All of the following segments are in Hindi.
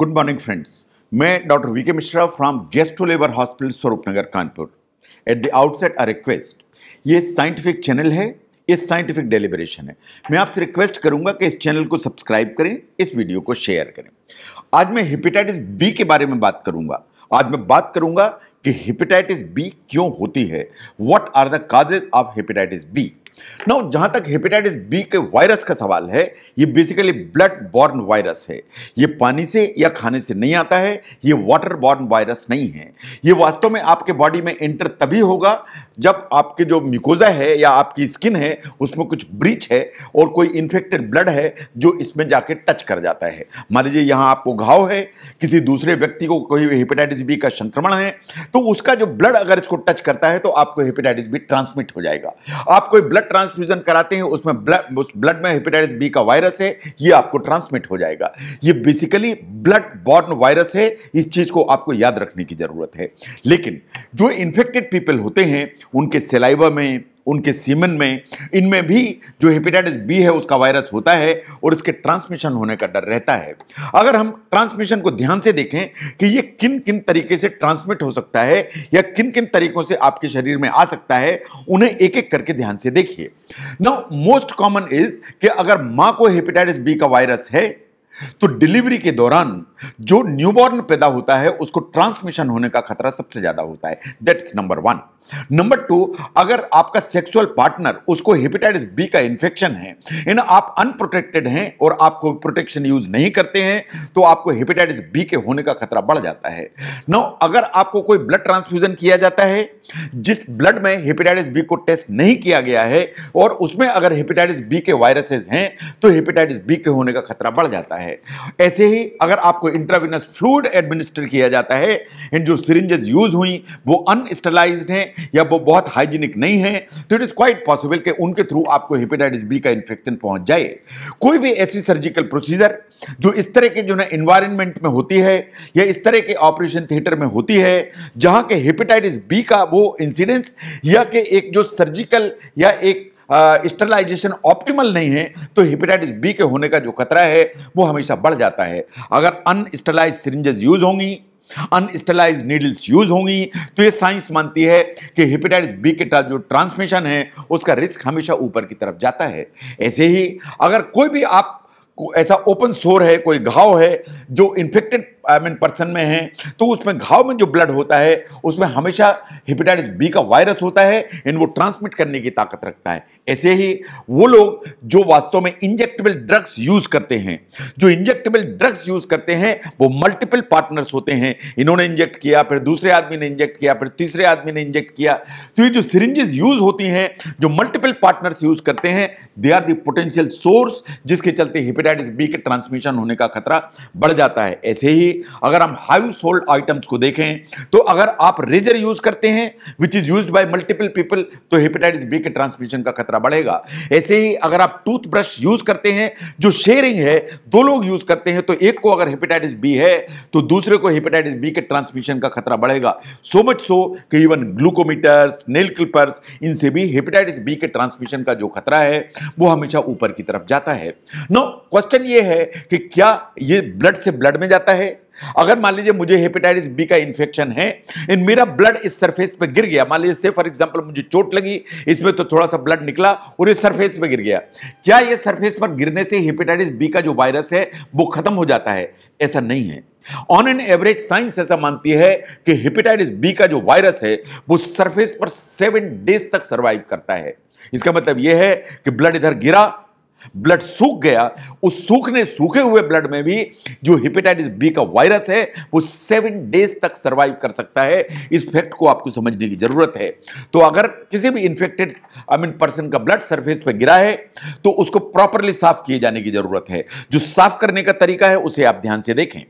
गुड मॉर्निंग फ्रेंड्स मैं doctor V K Mishra from gastro लेबर hospital Swaroop Nagar Kanpur at the outset I request ये साइंटिफिक चैनल है ये साइंटिफिक डेलीबरेशन है मैं आपसे रिक्वेस्ट करूंगा कि इस चैनल को सब्सक्राइब करें इस वीडियो को शेयर करें आज मैं हेपेटाइटिस बी के बारे में बात करूंगा आज मैं बात करूंगा कि हिपेटाइटिस बी क्यों होती है what are the causes of hepatitis B now जहां तक हेपेटाइटिस बी के वायरस का सवाल है ये बेसिकली ब्लड बॉर्न वायरस है ये पानी से या खाने से नहीं आता है ये वाटर बॉर्न वायरस नहीं है ये वास्तव में आपके बॉडी में एंटर तभी होगा जब आपके जो म्यूकोजा है या आपकी स्किन है उसमें कुछ ब्रीच है और कोई इन्फेक्टेड ब्लड है जो इसमें जाके टच कर जाता है मान लीजिए यहाँ आपको घाव है किसी दूसरे व्यक्ति को कोई हेपेटाइटिस बी का संक्रमण है तो उसका जो ब्लड अगर इसको टच करता है तो आपको हेपेटाइटिस बी ट्रांसमिट हो जाएगा आप कोई ब्लड ब्लड ट्रांसफ्यूजन कराते हैं उसमें ब्लड उस ब्लड में हेपेटाइटिस बी का वायरस है ये आपको ट्रांसमिट हो जाएगा ये बेसिकली ब्लड बॉर्न वायरस है इस चीज़ को आपको याद रखने की ज़रूरत है लेकिन जो इन्फेक्टेड पीपल होते हैं उनके सिलाइवा में उनके सीमन में इनमें भी जो हेपेटाइटिस बी है उसका वायरस होता है और इसके ट्रांसमिशन होने का डर रहता है अगर हम ट्रांसमिशन को ध्यान से देखें कि ये किन किन तरीके से ट्रांसमिट हो सकता है या किन किन तरीकों से आपके शरीर में आ सकता है उन्हें एक एक करके ध्यान से देखिए नाउ मोस्ट कॉमन इज कि अगर माँ को हेपेटाइटिस बी का वायरस है तो डिलीवरी के दौरान जो न्यूबॉर्न पैदा होता है उसको ट्रांसमिशन होने का खतरा सबसे ज्यादा होता है that's number one number two अगर आपका सेक्सुअल पार्टनर उसको हेपेटाइटिस बी का इंफेक्शन है इन आप अनप्रोटेक्टेड हैं और आपको प्रोटेक्शन यूज नहीं करते हैं तो आपको हेपेटाइटिस बी के होने का खतरा बढ़ जाता है नो अगर आपको कोई ब्लड ट्रांसफ्यूजन किया जाता है जिस ब्लड में हेपेटाइटिस बी को टेस्ट नहीं किया गया है और उसमें अगर हेपेटाइटिस बी के वायरसेस हैं तो हेपेटाइटिस बी के होने का खतरा बढ़ जाता है ऐसे ही अगर आपको इंट्राविनस फ्लूड एडमिनिस्टर किया जाता है इन जो सिरिंजेस यूज हुई वो अनस्टेलाइज हैं या वो बहुत हाइजीनिक नहीं है तो इट इज़ क्वाइट पॉसिबल कि उनके थ्रू आपको हेपेटाइटिस बी का इन्फेक्शन पहुंच जाए कोई भी ऐसी सर्जिकल प्रोसीजर जो इस तरह के जो ना इन्वायरमेंट में होती है या इस तरह के ऑपरेशन थिएटर में होती है जहाँ के हेपेटाइटिस बी का वो इंसिडेंस या कि एक जो सर्जिकल या एक स्टरलाइजेशन uh, ऑप्टिमल नहीं है तो हेपेटाइटिस बी के होने का जो खतरा है वो हमेशा बढ़ जाता है अगर अनस्टरलाइज सिरिंजेस यूज होंगी अनस्टेलाइज नीडल्स यूज होंगी तो ये साइंस मानती है कि हिपेटाइटिस बी के जो ट्रांसमिशन है उसका रिस्क हमेशा ऊपर की तरफ जाता है ऐसे ही अगर कोई भी आप ऐसा ओपन सोर है कोई घाव है जो इन्फेक्टेड आई मीन पर्सन में है तो उसमें घाव में जो ब्लड होता है उसमें हमेशा हिपेटाइटिस बी का वायरस होता है एंड वो ट्रांसमिट करने की ताकत रखता है ऐसे ही वो लोग जो वास्तव में इंजेक्टेबल ड्रग्स यूज करते हैं जो इंजेक्टेबल ड्रग्स यूज करते हैं वो मल्टीपल पार्टनर्स होते हैं इन्होंने इंजेक्ट किया फिर दूसरे आदमी ने इंजेक्ट किया फिर तीसरे आदमी ने इंजेक्ट किया तो ये जो सिरिंजेस यूज होती हैं जो मल्टीपल पार्टनर्स यूज करते हैं they are potential potential source जिसके चलते हेपेटाइटिस बी के ट्रांसमिशन होने का खतरा बढ़ जाता है ऐसे ही अगर हम हाउस होल्ड आइटम्स को देखें तो अगर आप रेजर यूज करते हैं which is use by multiple people तो हेपेटाइटिस बी के ट्रांसमिशन का खतरा बढ़ेगा ऐसे ही अगर आप टूथब्रश यूज करते हैं जो शेयरिंग है दो लोग यूज करते हैं तो एक को अगर हेपेटाइटिस बी है तो दूसरे को हेपेटाइटिस बी के ट्रांसमिशन का खतरा बढ़ेगा सो मच सो कि इवन ग्लूकोमीटर्स नेल क्लिपर्स इनसे भी हेपेटाइटिस बी के ट्रांसमिशन का जो खतरा है वो हमेशा ऊपर की तरफ जाता है नो क्वेश्चन ये है कि क्या ये ब्लड से ब्लड में जाता है अगर मान लीजिए मुझे हेपेटाइटिस बी का इन्फेक्शन है इन मेरा ब्लड इस सरफेस पे गिर गया मान लीजिए फॉर एग्जांपल मुझे चोट लगी इसमें तो थोड़ा सा ब्लड निकला और इस सरफेस पे गिर गया क्या ये सरफेस पर गिरने से हेपेटाइटिस बी का जो वायरस है वो खत्म हो जाता है ऐसा नहीं है ऑन एन एवरेज साइंस ऐसा मानती है कि हेपेटाइटिस बी का जो वायरस है वो सरफेस पर सेवन डेज तक सर्वाइव करता है इसका मतलब यह है कि ब्लड इधर गिरा ब्लड सूख गया उस सूखने सूखे हुए ब्लड में भी जो हिपेटाइटिस बी का वायरस है वो सेवन डेज तक सर्वाइव कर सकता है इस फैक्ट को आपको समझने की ज़रूरत है तो अगर किसी भी इंफेक्टेड आई मीन पर्सन का ब्लड सरफेस पे गिरा है तो उसको प्रॉपरली साफ किए जाने की ज़रूरत है जो साफ करने का तरीका है उसे आप ध्यान से देखें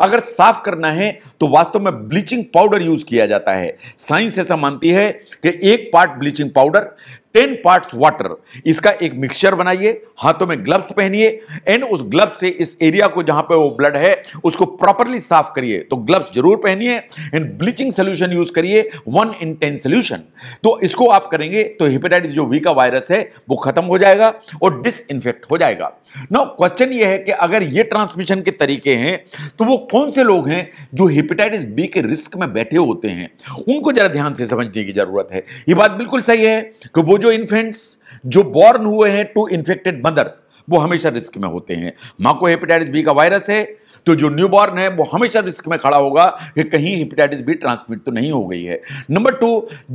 अगर साफ करना है तो वास्तव में ब्लीचिंग पाउडर यूज़ किया जाता है साइंस ऐसा मानती है कि एक part bleaching powder ten parts water इसका एक मिक्सचर बनाइए हाथों में ग्लव्स पहनिए एंड उस ग्लव से इस एरिया को जहां पे वो ब्लड है उसको प्रॉपरली साफ करिए तो ग्लव्स जरूर पहनिए एंड ब्लीचिंग सोल्यूशन यूज करिए वन इन टेन सोल्यूशन तो इसको आप करेंगे तो हिपेटाइटिस जो वी का वायरस है वो खत्म हो जाएगा और डिसइनफेक्ट हो जाएगा नो क्वेश्चन ये है कि अगर ये ट्रांसमिशन के तरीके हैं तो वो कौन से लोग हैं जो हिपेटाइटिस बी के रिस्क में बैठे होते हैं उनको जरा ध्यान से समझने की जरूरत है ये बात बिल्कुल सही है कि वो जो इन्फेंट्स जो बॉर्न हुए हैं टू इन्फेक्टेड मदर वो हमेशा रिस्क में होते हैं माँ को हेपेटाइटिस बी का वायरस है तो जो न्यू बॉर्न है वो हमेशा रिस्क में खड़ा होगा कि कहीं हिपेटाइटिस बी ट्रांसमिट तो नहीं हो गई है नंबर टू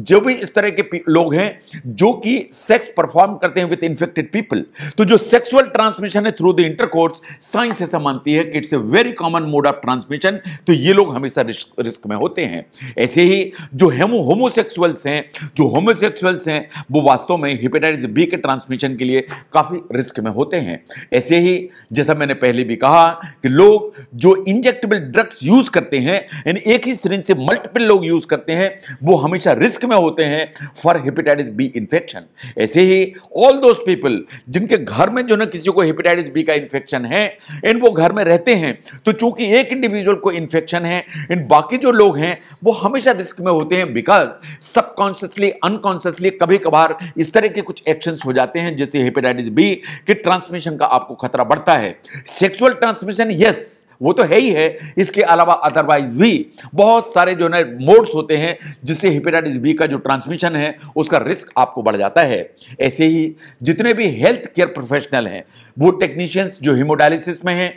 जो भी इस तरह के लोग हैं जो कि सेक्स परफॉर्म करते हैं विद इन्फेक्टेड पीपल तो जो सेक्सुअल ट्रांसमिशन है थ्रू द इंटरकोर्स साइंस ऐसा मानती है कि it's a very common mode of transmission तो ये लोग हमेशा रिस्क, रिस्क में होते हैं ऐसे ही जो हेमो होमोसेक्सुअल्स हैं जो होमोसेक्सुअल्स हैं वो वास्तव में हिपेटाइटिस बी के ट्रांसमिशन के लिए काफ़ी रिस्क में होते हैं ऐसे ही जैसा मैंने पहले भी कहा कि लोग जो इंजेक्टेबल ड्रग्स यूज करते हैं यानी एक ही सिरिंज से मल्टीपल लोग यूज करते हैं वो हमेशा रिस्क में होते हैं फॉर हेपेटाइटिस बी इन्फेक्शन ऐसे ही ऑल दोज पीपल जिनके घर में जो ना किसी को हेपेटाइटिस बी का इन्फेक्शन है एंड वो घर में रहते हैं तो चूंकि एक इंडिविजुअल को इन्फेक्शन है एंड बाकी जो लोग हैं वो हमेशा रिस्क में होते हैं बिकॉज सबकॉन्शियसली अनकॉन्शियसली कभी कभार इस तरह के कुछ एक्शंस हो जाते हैं जैसे हेपेटाइटिस बी के ट्रांसमिशन का आपको खतरा बढ़ता है सेक्सुअल ट्रांसमिशन यस yes, वो तो है ही है इसके अलावा अदरवाइज भी बहुत सारे जो है मोड्स होते हैं जिससे हिपेटाइटिस बी का जो ट्रांसमिशन है उसका रिस्क आपको बढ़ जाता है ऐसे ही जितने भी हेल्थ केयर प्रोफेशनल हैं वो टेक्नीशियंस जो हिमोडायलिसिस में हैं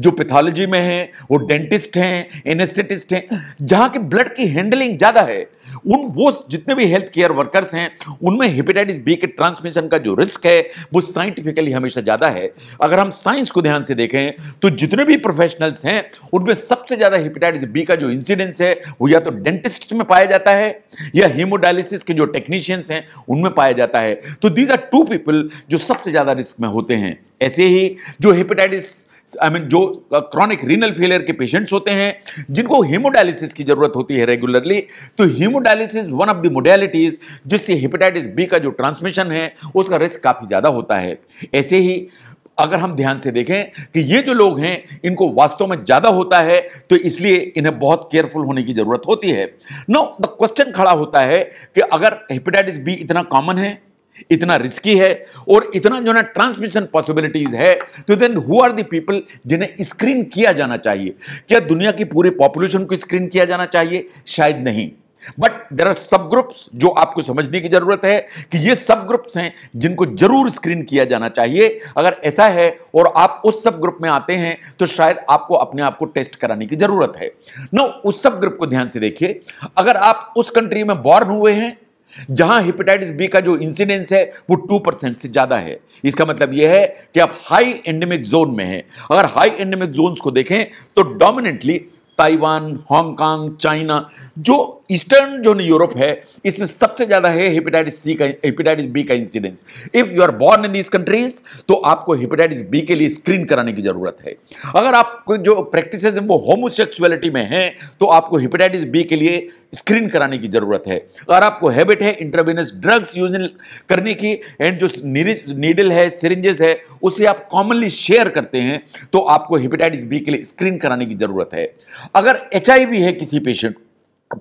जो पैथोलॉजी में हैं वो डेंटिस्ट हैं एनेस्थेटिस्ट हैं जहाँ के ब्लड की हैंडलिंग ज़्यादा है उन वो जितने भी हेल्थ केयर वर्कर्स हैं उनमें हेपेटाइटिस बी के ट्रांसमिशन का जो रिस्क है वो साइंटिफिकली हमेशा ज़्यादा है अगर हम साइंस को ध्यान से देखें तो जितने भी प्रोफेशनल्स हैं उनमें सबसे ज़्यादा हेपेटाइटिस बी का जो इंसिडेंस है वो या तो डेंटिस्ट में पाया जाता है या हीमोडायलिसिस के जो टेक्नीशियंस हैं उनमें पाया जाता है तो दीज आर टू पीपल जो सबसे ज़्यादा रिस्क में होते हैं ऐसे ही जो hepatitis I I mean mean, जो क्रॉनिक रीनल फेलियर के पेशेंट्स होते हैं जिनको हीमोडायलिसिस की ज़रूरत होती है रेगुलरली तो haemodialysis one of the modalities जिससे हेपेटाइटिस बी का जो ट्रांसमिशन है उसका रिस्क काफ़ी ज़्यादा होता है ऐसे ही अगर हम ध्यान से देखें कि ये जो लोग हैं इनको वास्तव में ज़्यादा होता है तो इसलिए इन्हें बहुत केयरफुल होने की ज़रूरत होती है नो द क्वेश्चन खड़ा होता है कि अगर हेपेटाइटिस बी इतना कॉमन है इतना रिस्की है और इतना जो ना ट्रांसमिशन पॉसिबिलिटीज है तो then who are the people जिन्हें स्क्रीन किया जाना चाहिए क्या दुनिया की पूरी पॉपुलेशन को स्क्रीन किया जाना चाहिए शायद नहीं but there are subgroups जो आपको समझने की जरूरत है कि ये सब ग्रुप्स हैं जिनको जरूर स्क्रीन किया जाना चाहिए अगर ऐसा है और आप उस सब ग्रुप में आते हैं तो शायद आपको अपने आप को टेस्ट कराने की जरूरत है नो उस सब ग्रुप को ध्यान से देखिए अगर आप उस कंट्री में बॉर्न हुए हैं जहां हेपेटाइटिस बी का जो इंसिडेंस है वो टू परसेंट से ज़्यादा है इसका मतलब यह है कि आप हाई एंडेमिक जोन में हैं अगर हाई एंडेमिक जोन्स को देखें तो डोमिनेंटली ताइवान हांगकांग चाइना जो ईस्टर्न जो यूरोप है इसमें सबसे ज़्यादा है हेपेटाइटिस सी का हेपेटाइटिस बी का incidence if you are born in these countries तो आपको हेपेटाइटिस बी के लिए स्क्रीन कराने की ज़रूरत तो है अगर आपको जो प्रैक्टिस है वो होमोसेक्सुअलिटी में है तो आपको हेपेटाइटिस बी के लिए स्क्रीन कराने की ज़रूरत है अगर आपको हैबिट है इंटरवेनस ड्रग्स यूज करने की एंड जो नीडल है सिरिंजेस है उसे आप कॉमनली शेयर करते हैं तो आपको हेपेटाइटिस बी के लिए स्क्रीन कराने की ज़रूरत है अगर एच है किसी पेशेंट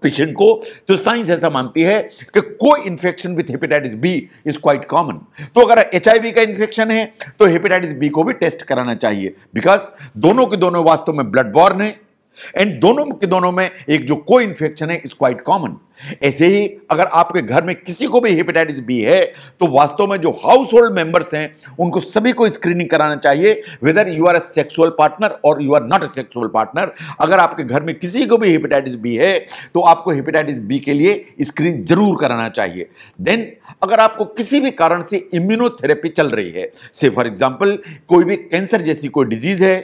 पेशेंट को तो साइंस ऐसा मानती है कि को infection with hepatitis B is quite common तो अगर एच का इन्फेक्शन है तो हेपेटाइटिस बी को भी टेस्ट कराना चाहिए बिकॉज दोनों के दोनों वास्तव में ब्लड बॉर्न है एंड दोनों के दोनों में एक जो को इन्फेक्शन है इज क्वाइट कॉमन ऐसे ही अगर आपके घर में किसी को भी हेपेटाइटिस बी है तो वास्तव में जो हाउस होल्ड मेंबर्स हैं उनको सभी को स्क्रीनिंग कराना चाहिए whether you are a sexual partner or you are not a sexual partner अगर आपके घर में किसी को भी हेपेटाइटिस बी है तो आपको हेपेटाइटिस बी के लिए स्क्रीन जरूर कराना चाहिए देन अगर आपको किसी भी कारण से इम्यूनोथेरेपी चल रही है से फॉर एग्जाम्पल कोई भी कैंसर जैसी कोई डिजीज है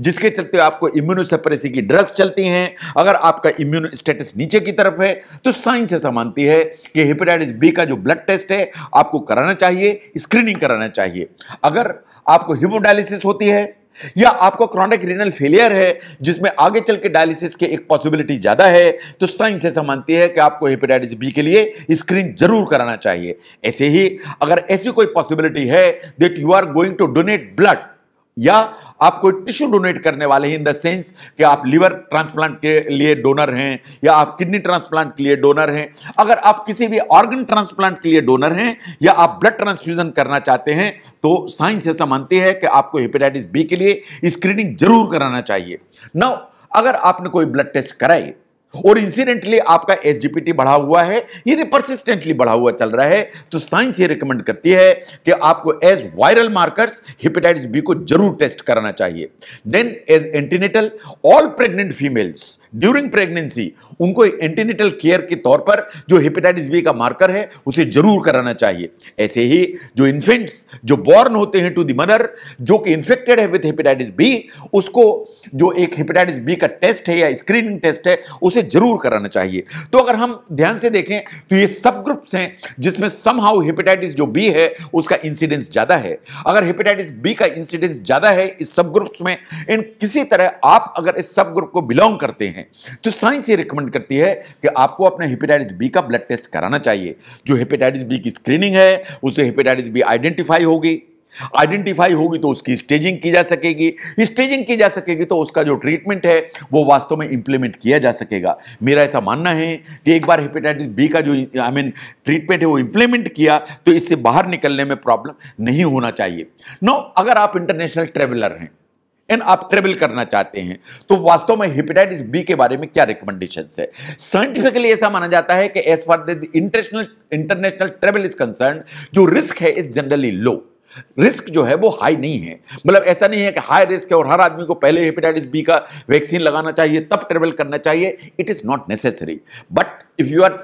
जिसके चलते आपको इम्यूनोसेपरेसी की ड्रग्स चलती हैं अगर आपका इम्यून स्टेटस नीचे की तरफ है तो साइंस ऐसा मानती है कि हेपेटाइटिस बी का जो ब्लड टेस्ट है आपको कराना चाहिए स्क्रीनिंग कराना चाहिए अगर आपको हिमोडायलिसिस होती है या आपको क्रॉनिक रीनल फेलियर है जिसमें आगे चल के डायलिसिस की एक पॉसिबिलिटी ज़्यादा है तो साइंस ऐसा मानती है कि आपको हेपेटाइटिस बी के लिए स्क्रीन जरूर कराना चाहिए ऐसे ही अगर ऐसी कोई पॉसिबिलिटी है that you are going to donate blood या आप कोई टिश्यू डोनेट करने वाले हैं इन द सेंस कि आप लिवर ट्रांसप्लांट के लिए डोनर हैं या आप किडनी ट्रांसप्लांट के लिए डोनर हैं अगर आप किसी भी ऑर्गन ट्रांसप्लांट के लिए डोनर हैं या आप ब्लड ट्रांसफ्यूजन करना चाहते हैं तो साइंस ऐसा मानती है कि आपको हेपेटाइटिस बी के लिए स्क्रीनिंग जरूर कराना चाहिए नौ अगर आपने कोई ब्लड टेस्ट कराई और इंसिडेंटली आपका एस बढ़ा हुआ है यानी परसिस्टेंटली बढ़ा हुआ चल रहा है तो साइंस ये रिकमेंड करती है कि आपको as viral markers hepatitis B को जरूर टेस्ट कराना चाहिए then as antenatal all pregnant females during pregnancy उनको एंटीनेटल केयर के तौर पर जो हिपेटाइटिस बी का मार्कर है उसे जरूर कराना चाहिए ऐसे ही जो इन्फेंट्स जो बॉर्न होते हैं टू द मदर जो कि इन्फेक्टेड है विथ हिपेटाइटिस बी उसको जो एक हिपेटाइटिस बी का टेस्ट है या स्क्रीनिंग टेस्ट है उसे इसे जरूर कराना चाहिए तो अगर हम ध्यान से देखें तो ये सब ग्रुप्स हैं जिसमें समहाउ हेपेटाइटिस जो बी है उसका इंसिडेंस ज़्यादा है अगर हेपेटाइटिस बी का इंसिडेंस ज़्यादा है इस सब ग्रुप्स में इन किसी तरह आप अगर इस सब ग्रुप को बिलोंग करते हैं तो साइंस ये रिकमेंड करती है कि आपको अपने हेपेटाइटिस बी का ब्लड टेस्ट कराना चाहिए जो हेपेटाइटिस बी की स्क्रीनिंग है उसे हेपेटाइटिस बी आइडेंटिफाई होगी आइडेंटिफाई होगी तो उसकी स्टेजिंग की जा सकेगी स्टेजिंग की जा सकेगी तो उसका जो ट्रीटमेंट है वो वास्तव में इंप्लीमेंट किया जा सकेगा मेरा ऐसा मानना है कि एक बार हेपेटाइटिस बी का जो आई मीन ट्रीटमेंट है वो इंप्लीमेंट किया तो इससे बाहर निकलने में प्रॉब्लम नहीं होना चाहिए नो अगर आप इंटरनेशनल ट्रेवलर हैं एंड आप ट्रेवल करना चाहते हैं तो वास्तव में हेपेटाइटिस बी के बारे में क्या रिकमेंडेशन है साइंटिफिकली ऐसा माना जाता है कि as far the international international travel is concern जो रिस्क है इज जनरली लो रिस्क जो है वो हाई नहीं है मतलब ऐसा नहीं है कि हाई रिस्क है और हर आदमी को पहले हेपेटाइटिस बी का वैक्सीन लगाना चाहिए तब ट्रेवल करना चाहिए it is not necessary but if you are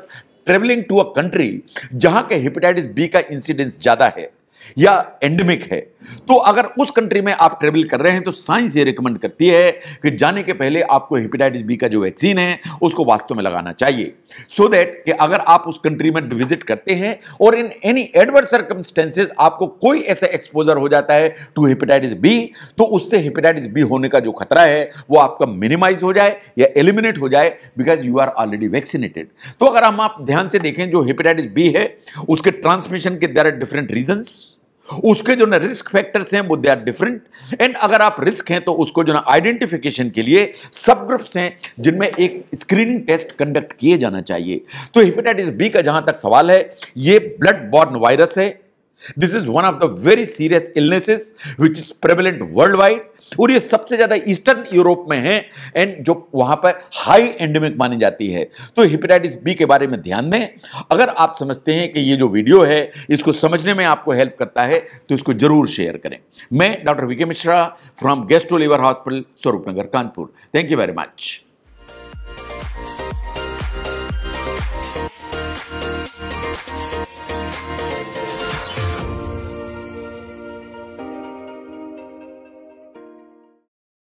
travelling to a country जहाँ के हेपेटाइटिस बी का इंसिडेंस ज़्यादा है या एंडमिक है तो अगर उस कंट्री में आप ट्रेवल कर रहे हैं तो साइंस ये रिकमेंड करती है कि जाने के पहले आपको हेपेटाइटिस बी का जो वैक्सीन है उसको वास्तव में लगाना चाहिए सो so दैट कि अगर आप उस कंट्री में विजिट करते हैं और इन एनी एडवर्स सर्कमस्टेंसेज आपको कोई ऐसा एक्सपोजर हो जाता है टू हेपेटाइटिस बी तो उससे हेपेटाइटिस बी होने का जो खतरा है वो आपका मिनिमाइज हो जाए या एलिमिनेट हो जाए because you are already vaccinated तो अगर हम आप ध्यान से देखें जो हेपेटाइटिस बी है उसके ट्रांसमिशन के दर आर डिफरेंट रीजन्स उसके जो ना रिस्क फैक्टर्स हैं वो दे आर डिफरेंट एंड अगर आप रिस्क हैं तो उसको जो ना आइडेंटिफिकेशन के लिए सब ग्रुप्स हैं जिनमें एक स्क्रीनिंग टेस्ट कंडक्ट किए जाना चाहिए तो हिपेटाइटिस बी का जहां तक सवाल है ये ब्लड बॉर्न वायरस है this is one of the very serious illnesses which is prevalent worldwide और ये सबसे ज्यादा ईस्टर्न यूरोप में है एंड जो वहां पर हाई एंडेमिक मानी जाती है तो हिपेटाइटिस बी के बारे में ध्यान दें अगर आप समझते हैं कि ये जो वीडियो है इसको समझने में आपको हेल्प करता है तो इसको जरूर शेयर करें मैं doctor V K Mishra from gastro liver hospital Nagar Kanpur thank you very much